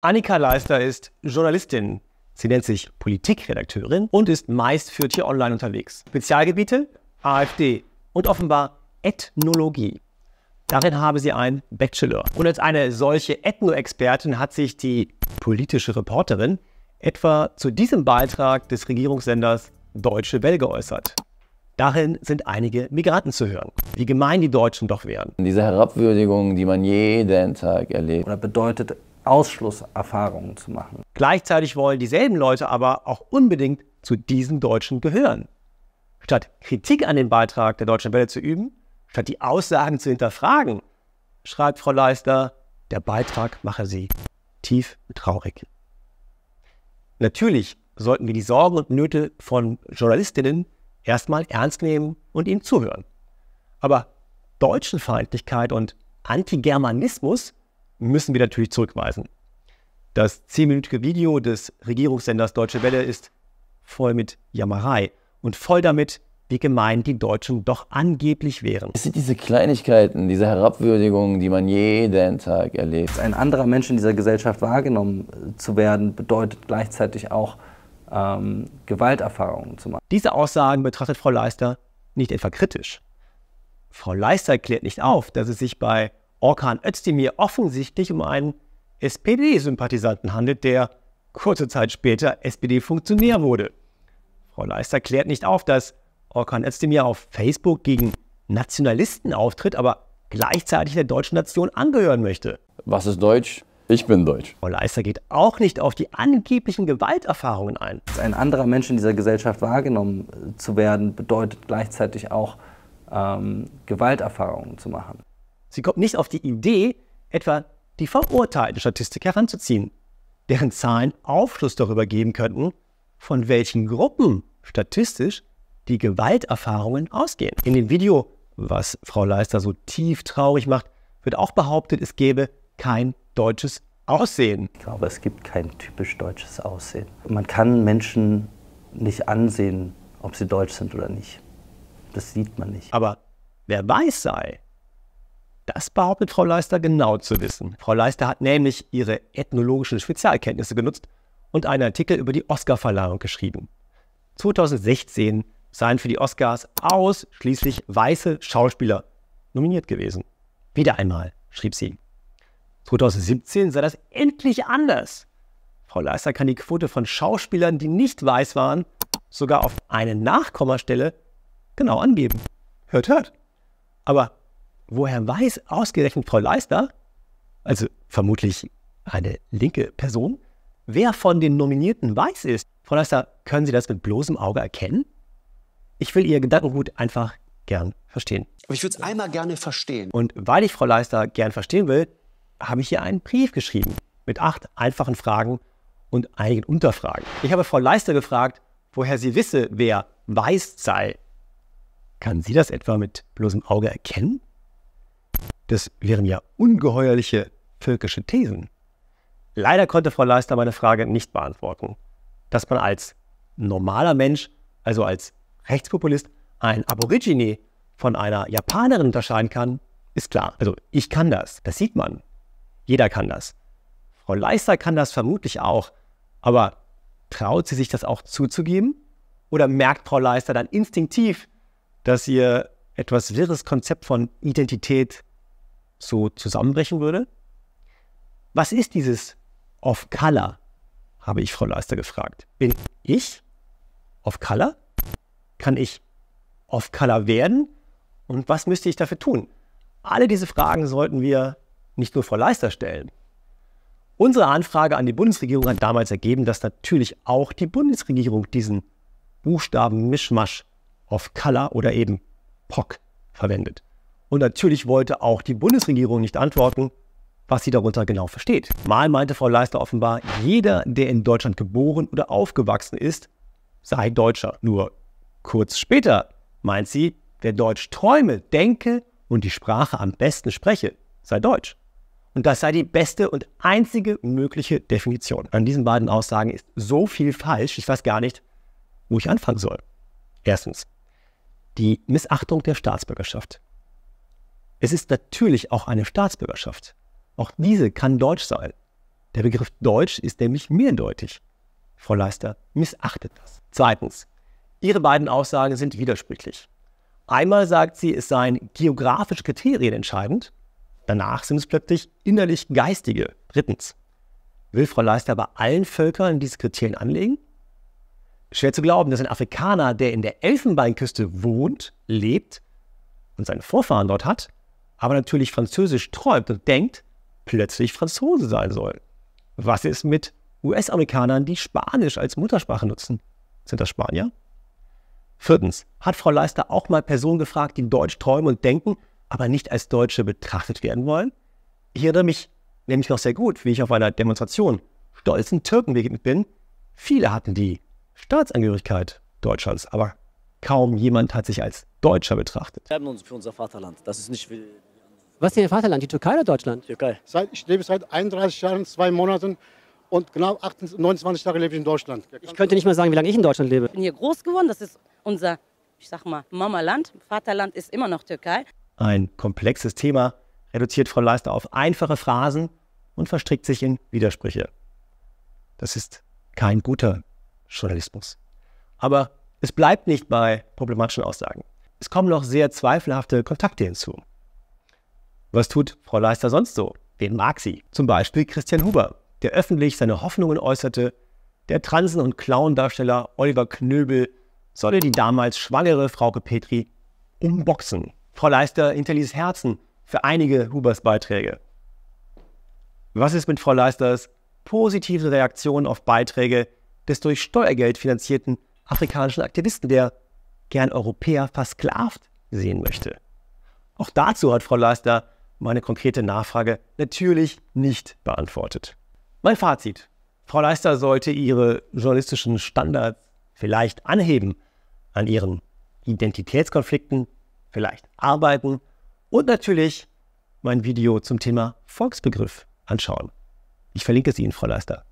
Annika Leister ist Journalistin. Sie nennt sich Politikredakteurin und ist meist für Tier Online unterwegs. Spezialgebiete AfD und offenbar Ethnologie. Darin habe sie einen Bachelor. Und als eine solche Ethno-Expertin hat sich die politische Reporterin etwa zu diesem Beitrag des Regierungssenders Deutsche Welle geäußert. Darin sind einige Migranten zu hören. Wie gemein die Deutschen doch wären. Diese Herabwürdigung, die man jeden Tag erlebt. Oder bedeutet Ausschlusserfahrungen zu machen. Gleichzeitig wollen dieselben Leute aber auch unbedingt zu diesen Deutschen gehören. Statt Kritik an den Beitrag der Deutschen Welle zu üben, statt die Aussagen zu hinterfragen, schreibt Frau Leister, der Beitrag mache sie tief traurig. Natürlich sollten wir die Sorgen und Nöte von Journalistinnen erstmal ernst nehmen und ihnen zuhören. Aber Deutschenfeindlichkeit und Antigermanismus müssen wir natürlich zurückweisen. Das zehnminütige Video des Regierungssenders Deutsche Welle ist voll mit Jammerei und voll damit, wie gemein die Deutschen doch angeblich wären. Es sind diese Kleinigkeiten, diese Herabwürdigungen, die man jeden Tag erlebt. Ein anderer Mensch in dieser Gesellschaft wahrgenommen zu werden, bedeutet gleichzeitig auch ähm, Gewalterfahrungen zu machen. Diese Aussagen betrachtet Frau Leister nicht etwa kritisch. Frau Leister klärt nicht auf, dass es sich bei Orkan Özdemir offensichtlich um einen SPD-Sympathisanten handelt, der kurze Zeit später SPD-Funktionär wurde. Frau Leister klärt nicht auf, dass Orkan Özdemir auf Facebook gegen Nationalisten auftritt, aber gleichzeitig der deutschen Nation angehören möchte. Was ist Deutsch? Ich bin Deutsch. Frau Leister geht auch nicht auf die angeblichen Gewalterfahrungen ein. ein anderer Mensch in dieser Gesellschaft wahrgenommen zu werden, bedeutet gleichzeitig auch, ähm, Gewalterfahrungen zu machen. Sie kommt nicht auf die Idee, etwa die verurteilten Statistik heranzuziehen, deren Zahlen Aufschluss darüber geben könnten, von welchen Gruppen statistisch die Gewalterfahrungen ausgehen. In dem Video, was Frau Leister so tief traurig macht, wird auch behauptet, es gäbe kein deutsches Aussehen. Ich glaube, es gibt kein typisch deutsches Aussehen. Man kann Menschen nicht ansehen, ob sie deutsch sind oder nicht. Das sieht man nicht. Aber wer weiß sei, das behauptet Frau Leister genau zu wissen. Frau Leister hat nämlich ihre ethnologischen Spezialkenntnisse genutzt und einen Artikel über die Oscarverleihung geschrieben. 2016 seien für die Oscars ausschließlich weiße Schauspieler nominiert gewesen. Wieder einmal, schrieb sie. 2017 sei das endlich anders. Frau Leister kann die Quote von Schauspielern, die nicht weiß waren, sogar auf eine Nachkommastelle genau angeben. Hört, hört. Aber woher weiß ausgerechnet Frau Leister, also vermutlich eine linke Person, wer von den Nominierten weiß ist? Frau Leister, können Sie das mit bloßem Auge erkennen? Ich will Ihr Gedankengut einfach gern verstehen. Aber ich würde es einmal gerne verstehen. Und weil ich Frau Leister gern verstehen will, habe ich ihr einen Brief geschrieben mit acht einfachen Fragen und einigen Unterfragen. Ich habe Frau Leister gefragt, woher sie wisse, wer weiß sei. Kann sie das etwa mit bloßem Auge erkennen? Das wären ja ungeheuerliche völkische Thesen. Leider konnte Frau Leister meine Frage nicht beantworten. Dass man als normaler Mensch, also als Rechtspopulist, ein Aborigine von einer Japanerin unterscheiden kann, ist klar. Also ich kann das, das sieht man. Jeder kann das. Frau Leister kann das vermutlich auch, aber traut sie sich das auch zuzugeben? Oder merkt Frau Leister dann instinktiv, dass ihr etwas wirres Konzept von Identität so zusammenbrechen würde? Was ist dieses Of Color? habe ich Frau Leister gefragt. Bin ich Of Color? Kann ich Of Color werden? Und was müsste ich dafür tun? Alle diese Fragen sollten wir nicht nur Frau Leister stellen. Unsere Anfrage an die Bundesregierung hat damals ergeben, dass natürlich auch die Bundesregierung diesen Buchstaben Mischmasch Off Color oder eben POC verwendet. Und natürlich wollte auch die Bundesregierung nicht antworten, was sie darunter genau versteht. Mal meinte Frau Leister offenbar, jeder, der in Deutschland geboren oder aufgewachsen ist, sei Deutscher. Nur kurz später meint sie, wer Deutsch träume, denke und die Sprache am besten spreche, sei Deutsch. Und das sei die beste und einzige mögliche Definition. An diesen beiden Aussagen ist so viel falsch, ich weiß gar nicht, wo ich anfangen soll. Erstens, die Missachtung der Staatsbürgerschaft. Es ist natürlich auch eine Staatsbürgerschaft. Auch diese kann deutsch sein. Der Begriff deutsch ist nämlich mehrdeutig. Frau Leister missachtet das. Zweitens, Ihre beiden Aussagen sind widersprüchlich. Einmal sagt sie, es seien geografische Kriterien entscheidend, danach sind es plötzlich innerlich geistige. Drittens, will Frau Leister bei allen Völkern diese Kriterien anlegen? Schwer zu glauben, dass ein Afrikaner, der in der Elfenbeinküste wohnt, lebt und seine Vorfahren dort hat, aber natürlich französisch träumt und denkt, plötzlich Franzose sein sollen. Was ist mit US-Amerikanern, die Spanisch als Muttersprache nutzen? Sind das Spanier? Viertens, hat Frau Leister auch mal Personen gefragt, die Deutsch träumen und denken, aber nicht als Deutsche betrachtet werden wollen? Ich erinnere mich nämlich noch sehr gut, wie ich auf einer Demonstration stolzen Türken begegnet bin. Viele hatten die Staatsangehörigkeit Deutschlands, aber kaum jemand hat sich als Deutscher betrachtet. Wir haben uns für unser Vaterland. Das ist nicht was ist Ihr Vaterland, die Türkei oder Deutschland? Türkei. Seit, ich lebe seit 31 Jahren, zwei Monaten und genau 28, 29 Tage lebe ich in Deutschland. Ich könnte nicht mal sagen, wie lange ich in Deutschland lebe. Ich bin hier groß geworden, das ist unser, ich sag mal, Mama-Land. Vaterland ist immer noch Türkei. Ein komplexes Thema reduziert Frau Leister auf einfache Phrasen und verstrickt sich in Widersprüche. Das ist kein guter Journalismus. Aber es bleibt nicht bei problematischen Aussagen. Es kommen noch sehr zweifelhafte Kontakte hinzu. Was tut Frau Leister sonst so? Wen mag sie? Zum Beispiel Christian Huber, der öffentlich seine Hoffnungen äußerte, der Transen- und Clown-Darsteller Oliver Knöbel solle die damals schwangere Frauke Petri umboxen. Frau Leister hinterließ Herzen für einige Hubers Beiträge. Was ist mit Frau Leisters positiven Reaktion auf Beiträge des durch Steuergeld finanzierten afrikanischen Aktivisten, der gern Europäer versklavt sehen möchte? Auch dazu hat Frau Leister meine konkrete Nachfrage natürlich nicht beantwortet. Mein Fazit. Frau Leister sollte ihre journalistischen Standards vielleicht anheben, an ihren Identitätskonflikten vielleicht arbeiten und natürlich mein Video zum Thema Volksbegriff anschauen. Ich verlinke es Ihnen, Frau Leister.